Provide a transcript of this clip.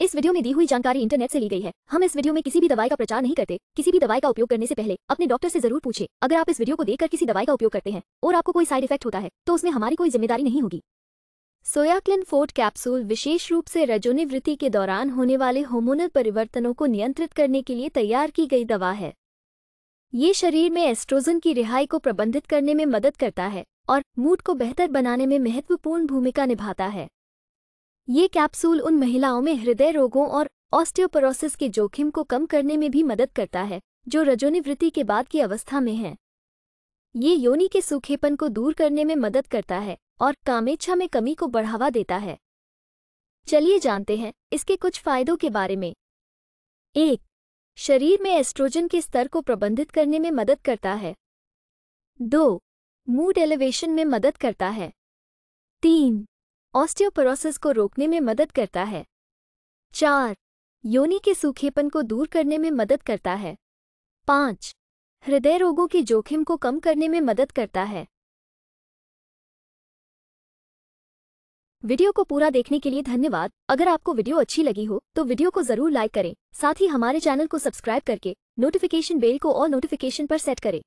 इस वीडियो में दी हुई जानकारी इंटरनेट से ली गई है हम इस वीडियो में किसी भी दवाई का प्रचार नहीं करते किसी भी दवाई का उपयोग करने से पहले अपने डॉक्टर से जरूर पूछे अगर आप इस वीडियो को देखकर किसी दवाई का उपयोग करते हैं और आपको कोई साइड इफेक्ट होता है तो उसमें हमारी कोई जिम्मेदारी नहीं होगी सोयाक्लिन फोर्ट कैप्सूल विशेष रूप से रजोनिवृत्ति के दौरान होने वाले होमोनल परिवर्तनों को नियंत्रित करने के लिए तैयार की गई दवा है ये शरीर में एस्ट्रोजन की रिहाई को प्रबंधित करने में मदद करता है और मूड को बेहतर बनाने में महत्वपूर्ण भूमिका निभाता है ये कैप्सूल उन महिलाओं में हृदय रोगों और ऑस्टियोपोरोसिस के जोखिम को कम करने में भी मदद करता है जो रजोनिवृत्ति के बाद की अवस्था में हैं। ये योनि के सूखेपन को दूर करने में मदद करता है और कामेच्छा में कमी को बढ़ावा देता है चलिए जानते हैं इसके कुछ फायदों के बारे में एक शरीर में एस्ट्रोजन के स्तर को प्रबंधित करने में मदद करता है दो मूड एलिवेशन में मदद करता है तीन ऑस्टियोपोरोसिस को रोकने में मदद करता है चार योनि के सूखेपन को दूर करने में मदद करता है पाँच हृदय रोगों के जोखिम को कम करने में मदद करता है वीडियो को पूरा देखने के लिए धन्यवाद अगर आपको वीडियो अच्छी लगी हो तो वीडियो को जरूर लाइक करें साथ ही हमारे चैनल को सब्सक्राइब करके नोटिफिकेशन बेल को और नोटिफिकेशन पर सेट करें